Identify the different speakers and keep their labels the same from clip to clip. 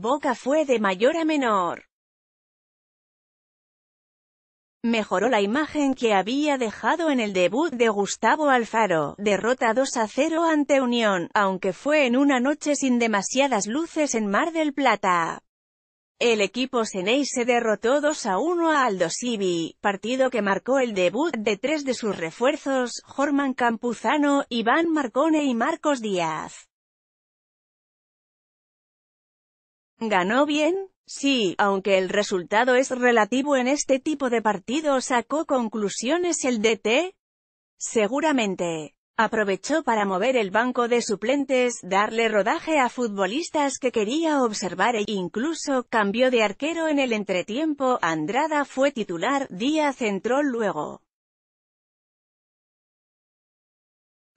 Speaker 1: Boca fue de mayor a menor. Mejoró la imagen que había dejado en el debut de Gustavo Alfaro, derrota 2 a 0 ante Unión, aunque fue en una noche sin demasiadas luces en Mar del Plata. El equipo Seney se derrotó 2 a 1 a Aldo partido que marcó el debut de tres de sus refuerzos, Jorman Campuzano, Iván Marcone y Marcos Díaz. Ganó bien, sí, aunque el resultado es relativo en este tipo de partido sacó conclusiones el DT. Seguramente. Aprovechó para mover el banco de suplentes, darle rodaje a futbolistas que quería observar e incluso cambió de arquero en el entretiempo, Andrada fue titular, Díaz entró luego.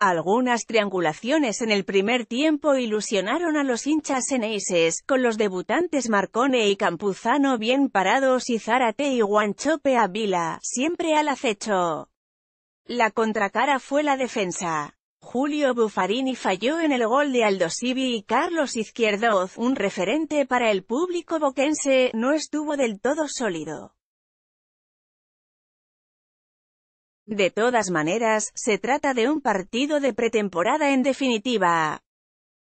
Speaker 1: Algunas triangulaciones en el primer tiempo ilusionaron a los hinchas eneises, con los debutantes Marcone y Campuzano bien parados y Zárate y Guanchope a siempre al acecho. La contracara fue la defensa. Julio Buffarini falló en el gol de Aldo y Carlos Izquierdoz, un referente para el público boquense, no estuvo del todo sólido. De todas maneras, se trata de un partido de pretemporada en definitiva.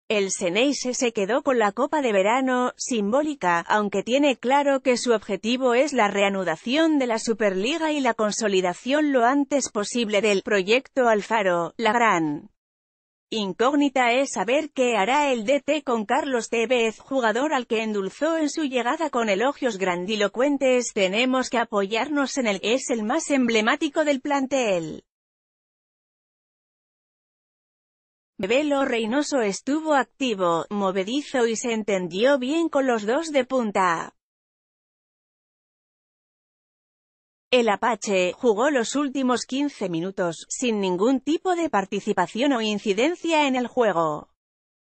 Speaker 1: El Xeneize se quedó con la Copa de Verano, simbólica, aunque tiene claro que su objetivo es la reanudación de la Superliga y la consolidación lo antes posible del «Proyecto Alfaro», la gran Incógnita es saber qué hará el DT con Carlos Tevez, jugador al que endulzó en su llegada con elogios grandilocuentes. Tenemos que apoyarnos en él, es el más emblemático del plantel. Bebelo Reynoso estuvo activo, movedizo y se entendió bien con los dos de punta. El Apache jugó los últimos 15 minutos, sin ningún tipo de participación o incidencia en el juego.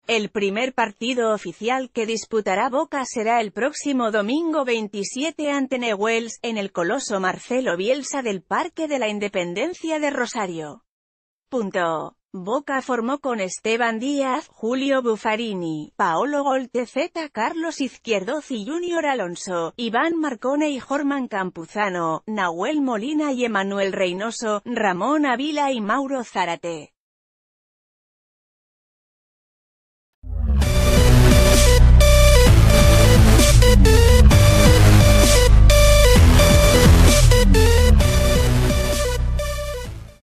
Speaker 1: El primer partido oficial que disputará Boca será el próximo domingo 27 ante Newells, en el coloso Marcelo Bielsa del Parque de la Independencia de Rosario. Boca formó con Esteban Díaz, Julio Buffarini, Paolo Goltezeta, Carlos Izquierdoz y Junior Alonso, Iván Marcone y Jorman Campuzano, Nahuel Molina y Emanuel Reynoso, Ramón Avila y Mauro Zárate.